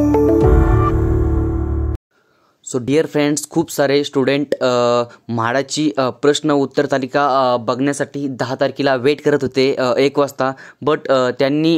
Thank you. So dear friends खूप सारे student म्हाडाची प्रश्न उत्तर तालिका बघण्यासाठी दहा तारखेला वेट करत होते एक वाजता बट त्यांनी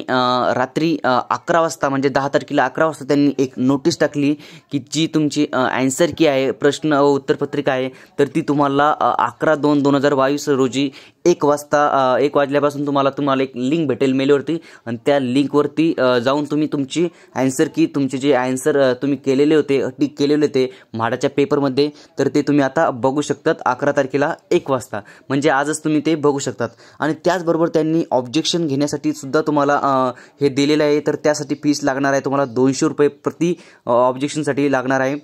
रात्री अकरा वाजता म्हणजे दहा तारखेला अकरा वाजता त्यांनी एक नोटीस टाकली की जी तुमची ॲन्सर की आहे प्रश्न व उत्तरपत्रिका आहे तर ती तुम्हाला अकरा दोन दोन हजार बावीस रोजी एक वाजता एक वाजल्यापासून तुम्हाला तुम्हाला एक लिंक भेटेल मेलवरती आणि त्या लिंकवरती जाऊन तुम्ही तुमची ॲन्सर की तुमचे जे ॲन्सर तुम्ही केलेले होते टिक केलेले होते म्हाडाच्या पेपरमध्ये तर ते तुम्ही आता बघू शकतात अकरा तारखेला एक वाजता म्हणजे आजच तुम्ही ते बघू शकतात आणि त्याचबरोबर त्यांनी ऑब्जेक्शन घेण्यासाठी सुद्धा तुम्हाला हे दिलेलं आहे तर त्यासाठी फीस लागणार आहे तुम्हाला दोनशे रुपये प्रति ऑब्जेक्शनसाठी लागणार आहे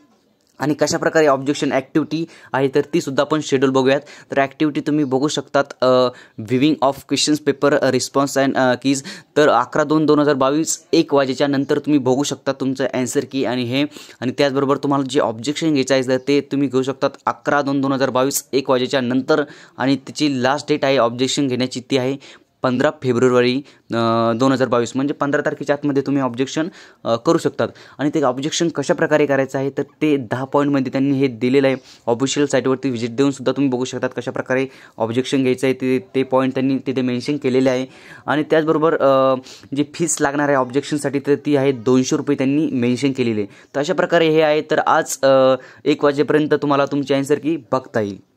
आणि कशाप्रकारे ऑब्जेक्शन ॲक्टिव्हिटी आहे तर तीसुद्धा आपण शेड्यूल बघूयात तर ॲक्टिव्हिटी तुम्ही बघू शकतात viewing of questions paper response and keys तर अकरा दोन दोन हजार बावीस एक वाजेच्या नंतर तुम्ही बघू शकता तुमचं अँसर की आणि हे आणि त्याचबरोबर तुम्हाला जे ऑब्जेक्शन घ्यायचं आहे ते तुम्ही घेऊ शकतात अकरा दोन दोन हजार बावीस एक वाजेच्या नंतर आणि त्याची लास्ट डेट आहे ऑब्जेक्शन घेण्याची ती आहे पंधरा फेब्रुवारी दोन हजार बावीस म्हणजे पंधरा तारखेच्या आतमध्ये तुम्ही ऑब्जेक्शन करू शकतात आणि ते ऑब्जेक्शन कशाप्रकारे करायचं आहे तर ते दहा पॉईंटमध्ये त्यांनी हे दिलेलं आहे ऑफिशियल साईटवरती व्हिजिट देऊनसुद्धा तुम्ही बघू शकतात कशाप्रकारे ऑब्जेक्शन घ्यायचं आहे ते ते पॉईंट त्यांनी तिथे मेन्शन केलेले आहे आणि त्याचबरोबर जी फीस लागणार आहे ऑब्जेक्शनसाठी तर ती आहे दोनशे रुपये त्यांनी मेन्शन केलेली आहे तर अशा प्रकारे हे आहे तर आज एक वाजेपर्यंत तुम्हाला तुमची आन्सर की बघता येईल